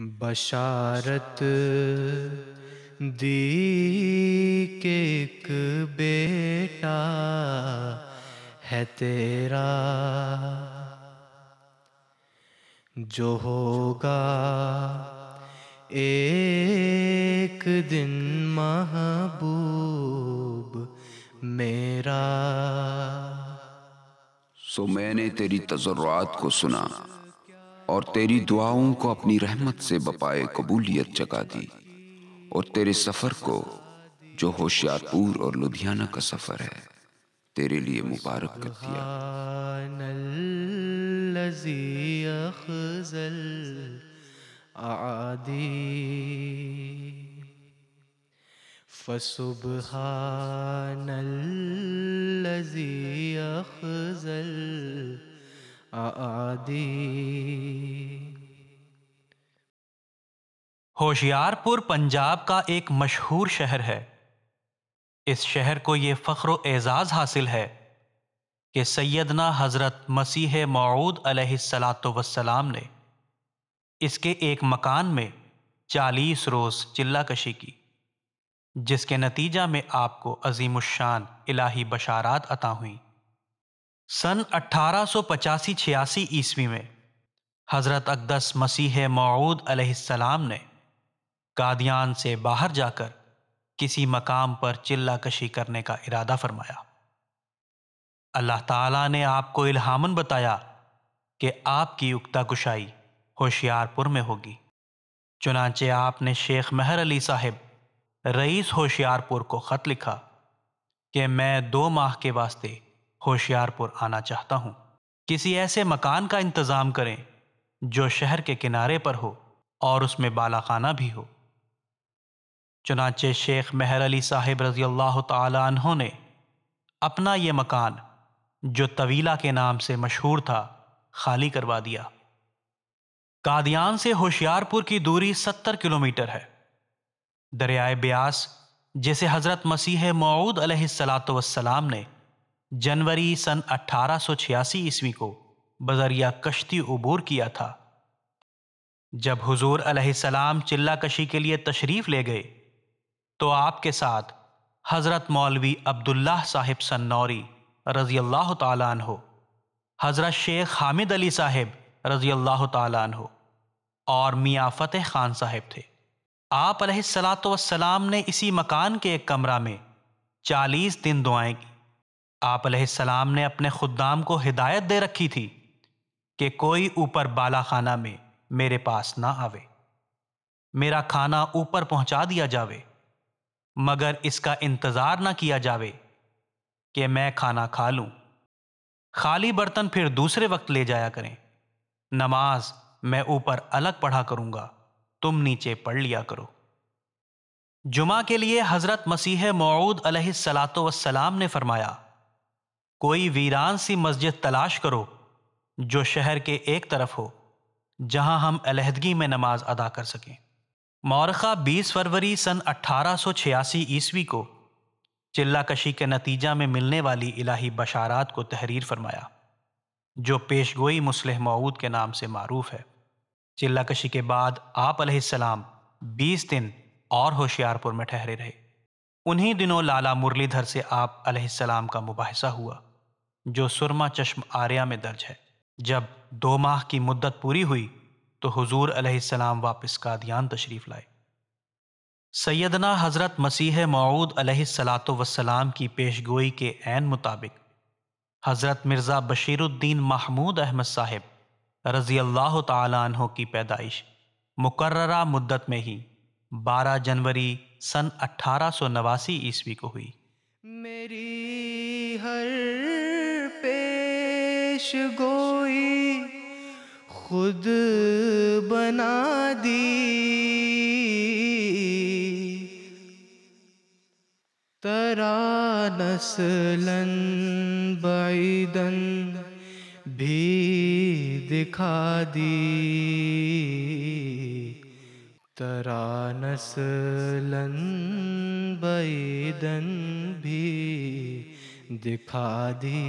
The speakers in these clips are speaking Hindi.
बशारत दी के एक बेटा है तेरा जो होगा एक दिन महबूब मेरा सो मैंने तेरी तजर्रात को सुना और तेरी दुआओं को अपनी रहमत से बपाए कबूलियत जगा दी और तेरे सफर को जो होशियारपुर और लुधियाना का सफर है तेरे लिए मुबारक कर दिया فسبحان الذي أخزل आदि होशियारपुर पंजाब का एक मशहूर शहर है इस शहर को ये फ़ख्र एज़ाज़ हासिल है कि सैदना हज़रत मसीह मऊद सलाम ने इसके एक मकान में चालीस रोज़ चिल्ला कशी की जिसके नतीजा में आपको अजीमुशान इलाही बशारात अता हुई सन 1885 सौ ईस्वी में हज़रत अकदस मसीह मऊद अलैहिस्सलाम ने कादियान से बाहर जाकर किसी मकाम पर चिल्ला कशी करने का इरादा फरमाया अल्लाह ताला ने आपको इल्हामन बताया कि आपकी उक्ता कुशाई होशियारपुर में होगी चुनाचे आपने शेख महर अली साहिब रईस होशियारपुर को ख़त लिखा कि मैं दो माह के वास्ते होशियारपुर आना चाहता हूं किसी ऐसे मकान का इंतजाम करें जो शहर के किनारे पर हो और उसमें बालाखाना भी हो चुनाचे शेख मेहर अली साहेब रजी अल्लाह तहों ने अपना ये मकान जो तवीला के नाम से मशहूर था खाली करवा दिया कादियान से होशियारपुर की दूरी सत्तर किलोमीटर है दरियाए ब्यास जिसे हज़रत मसीह मऊद सलात ने जनवरी सन 1886 ईस्वी को बजरिया कश्ती उबूर किया था जब हुजूर अलैहिस्सलाम चिल्ला कशी के लिए तशरीफ ले गए तो आपके साथ हजरत मौलवी अब्दुल्लाह साहिब सन्नौरी रजी अल्लाह तन हो हजरत शेख हामिद अली साहिब रजी अल्लाह तन हो और मियाँ फ़तेह खान साहिब थे आप सलात ने इसी मकान के एक कमरा में चालीस दिन दुआएं की आप सलाम ने अपने खुदाम को हिदायत दे रखी थी कि कोई ऊपर बाला खाना में मेरे पास ना आवे मेरा खाना ऊपर पहुंचा दिया जावे मगर इसका इंतज़ार ना किया जावे कि मैं खाना खा लूं। खाली बर्तन फिर दूसरे वक्त ले जाया करें नमाज मैं ऊपर अलग पढ़ा करूंगा तुम नीचे पढ़ लिया करो जुमा के लिए हज़रत मसीह मऊद सलातो वसलाम ने फरमाया कोई वीरान सी मस्जिद तलाश करो जो शहर के एक तरफ हो जहां हम अलहदगी में नमाज अदा कर सकें मौरखा 20 फरवरी सन 1886 ईस्वी को चिल्ला कशी के नतीजा में मिलने वाली इलाही बशारात को तहरीर फरमाया जो पेशगोई गोई मुसलह मऊद के नाम से मारूफ है चिल्ला कशी के बाद आप सलाम बीस दिन और होशियारपुर में ठहरे रहे उन्हीं दिनों लाला मुरलीधर से आप सलाम का मुबासा हुआ जो सुरमा चश्म आर्या में दर्ज है जब दो माह की मुद्दत पूरी हुई तो हुजूर अलैहिस्सलाम वापस कादियान तशरीफ लाए सैदना हज़रत मसीह मऊद अलैहिस्सलाम की पेश गोई के ऐन मुताबिक हज़रत मिर्ज़ा बशीरुद्दीन महमूद अहमद साहब रज़ी अल्लाह तहों की पैदाइश मुकर्रा मुद्दत में ही 12 जनवरी सन अट्ठारह सौ नवासी ईस्वी को हुई मेरी हर पेश गोई खुद बना दी तरा नस्लन बैदन भी दिखा दी तरा नस्लन बैदन भी दिखा दी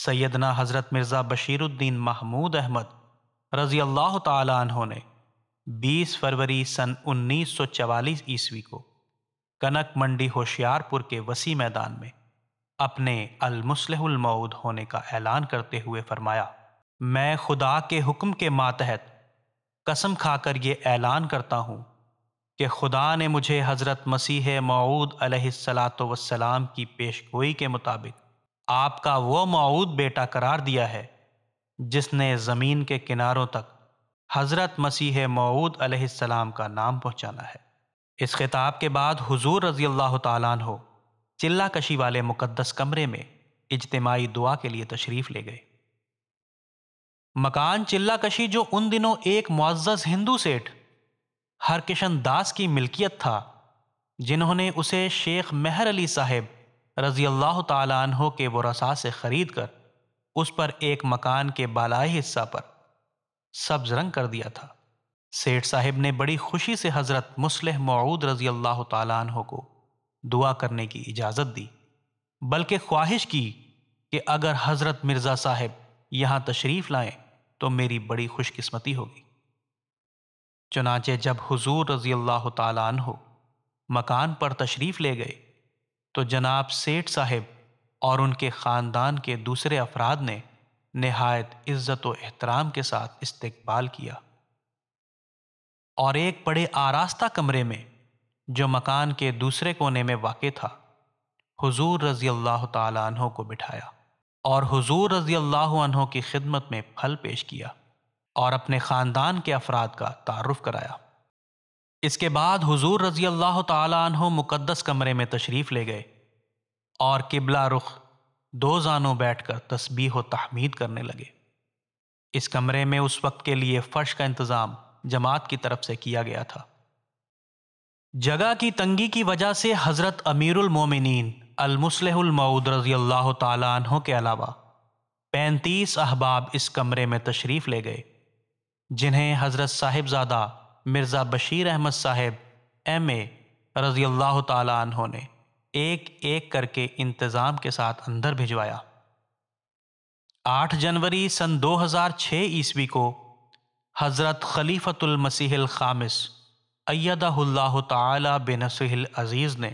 सैदना हज़रत मिर्ज़ा बशीरुद्दीन महमूद अहमद रज़ी अल्लाह तहों ने 20 फरवरी सन 1944 ईस्वी को कनक मंडी होशियारपुर के वसी मैदान में अपने अलमुसलमऊद होने का ऐलान करते हुए फरमाया मैं खुदा के हुक्म के मातहत कसम खाकर ये ऐलान करता हूँ कि खुदा ने मुझे हज़रत मसीह मऊद सलात वसलाम की पेशगोई के मुताबिक आपका वो मऊद बेटा करार दिया है जिसने ज़मीन के किनारों तक हज़रत मसीह मऊद अलैहिस्सलाम का नाम पहुँचाना है इस खिताब के बाद हुजूर रज़ी अल्लाह तन हो चिल्ला कशी वाले मुकद्दस कमरे में इजतमाही दुआ के लिए तशरीफ़ ले गए मकान चिल्ला कशी जो उन दिनों एक मुआज़ हिंदू सेठ हरकिशन दास की मिल्कियत था जिन्होंने उसे शेख मेहर अली साहेब रज़ी अल्लाह तह के वसा से ख़रीद कर उस पर एक मकान के बालाई हिस्सा पर सब्ज रंग कर दिया था सेठ साहिब ने बड़ी खुशी से हज़रत मुसलह मऊद रज़ी अल्लाह तहो को दुआ करने की इजाज़त दी बल्कि ख्वाहिश की कि अगर हज़रत मिर्ज़ा साहब यहाँ तशरीफ़ लाएं तो मेरी बड़ी खुशकिस्मती होगी चुनाचे जब हुजूर रज़ी अल्लाह तह मकान पर तशरीफ़ ले गए तो जनाब सेठ साहब और उनके ख़ानदान के दूसरे अफराद ने नहायत इज़्ज़त व एहतराम के साथ इस्तकबाल किया और एक बड़े आरास्ता कमरे में जो मकान के दूसरे कोने में वाक़ था हुजूर रज़ी अल्लाह तहों को बिठाया और हुजूर रज़ी अल्लाह की खिदमत में फल पेश किया और अपने ख़ानदान के अफराद का तारफ़ कराया इसके बाद हुजूर रजी अल्लाह तु मुकद्दस कमरे में तशरीफ़ ले गए और किबला रुख दो जानों बैठकर तस्बीह व तहमीद करने लगे इस कमरे में उस वक्त के लिए फ़र्श का इंतज़ाम जमात की तरफ से किया गया था जगह की तंगी की वजह से हज़रत अमीरमिन मऊद रजी अल्लाह तु के अलावा पैंतीस अहबाब इस कमरे में तशरीफ़ ले गए जिन्हें हज़रत साहिबजादा मिर्ज़ा बशीर अहमद साहब एम ए रज़ी अल्लाह तहों ने एक एक करके इंतज़ाम के साथ अंदर भिजवाया 8 जनवरी सन 2006 ईस्वी को हज़रत खलीफतुल मसीहिल खामिस ताला अज़ीज़ ने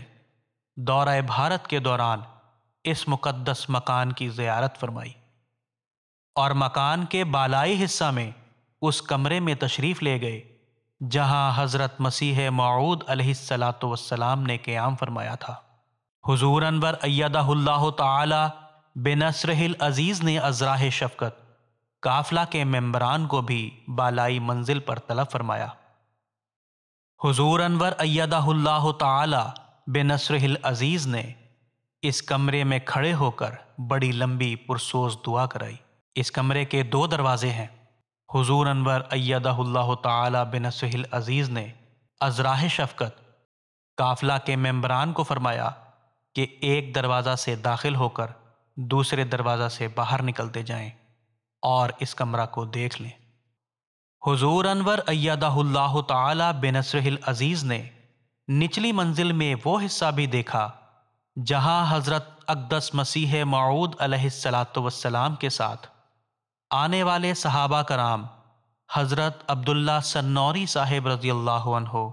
दौरा भारत के दौरान इस मुक़दस मकान की ज़्यारत फरमाई और मकान के बालाई हिस्सा में उस कमरे में तशरीफ़ ले गए जहां हज़रत मसीह मऊद सलाम ने क़्याम फरमाया था हुजूर अनवर अयदाहुल्ला ताला बेनसरहिल अज़ीज़ ने अजराह शफकत काफला के मेम्बरान को भी बालाई मंजिल पर तलब फरमाया हुजूर अनवर अयदाहुल्ला ताला अज़ीज़ ने इस कमरे में खड़े होकर बड़ी लंबी पुरसोज दुआ कराई इस कमरे के दो दरवाजे हैं हुजूर अनवर अय्यदहुल्लाह ताला बिन सहिल अज़ीज़ ने अजराह शफकत काफिला के मेंबरान को फरमाया कि एक दरवाज़ा से दाखिल होकर दूसरे दरवाज़ा से बाहर निकलते जाएं और इस कमरा को देख लें हुजूर अनवर अय्यदहुल्लाह ताला बिन सहिल अज़ीज़ ने निचली मंजिल में वो हिस्सा भी देखा जहां हज़रत अकदस मसीह मऊद अलैहिस्सलाम के साथ आने वाले सहाबा कराम हज़रत अब्दुल्ला सन्नौरी साहेब रज़ी अल्लाह हो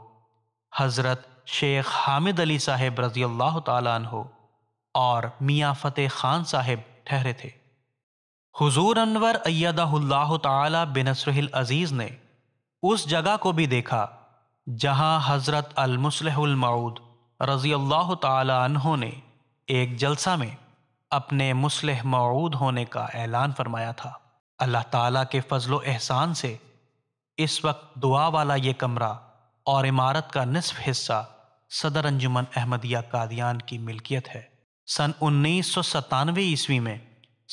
हज़रत शेख हामिद अली साहेब रज़ी अल्लाह हो और मियाँ फ़तेह ख़ान साहेब ठहरे थे हुजूर अनवर अयदाहुल्लाह ताला अज़ीज़ ने उस जगह को भी देखा जहाँ हज़रत अलमसलहमाऊद रज़ी अल्लाह तहों ने एक जलसा में अपने मुसलह मऊद होने का ऐलान फरमाया था अल्लाह ताला के फजलो एहसान से इस वक्त दुआ वाला ये कमरा और इमारत का निसफ हिस्सा सदर अंजुमन अहमदिया कादियान की मिल्कियत है सन उन्नीस सौ सतानवे ईस्वी में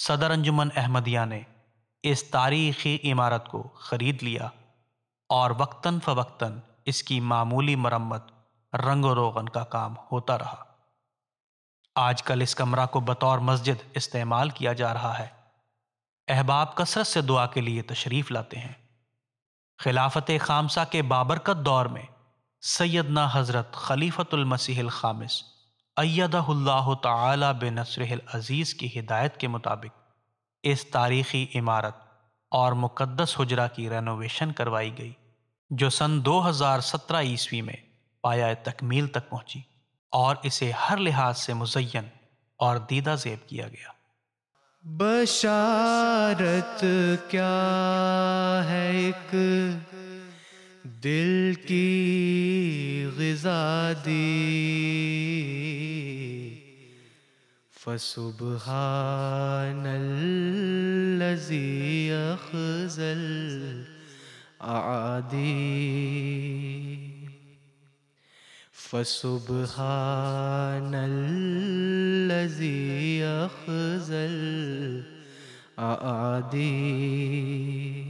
सदर अंजुमन अहमदिया ने इस तारीखी इमारत को ख़रीद लिया और वक्ता फ़वक्ता इसकी मामूली मरम्मत रंग रोगन का काम होता रहा आजकल इस कमरा को बतौर मस्जिद इस्तेमाल किया जा रहा है अहबाब कसरत से दुआ के लिए तशरीफ लाते हैं खिलाफत खामसा के बाबरकत दौर में सैदना हज़रत खलीफतुलमसीह खामिस अयदहुल्लाह ताला बेनसर अज़ीज़ की हिदायत के मुताबिक इस तारीखी इमारत और मुकद्दस हजरा की रेनोवेशन करवाई गई जो सन 2017 ईस्वी में पाया तकमील तक पहुंची और इसे हर लिहाज से मुजयन और दीदा जेब किया गया बशारत क्या है एक दिल की गजा दी फसुबहानल्लज़ी अखज़ल आदी فسبحان الذي يخزى الأعدين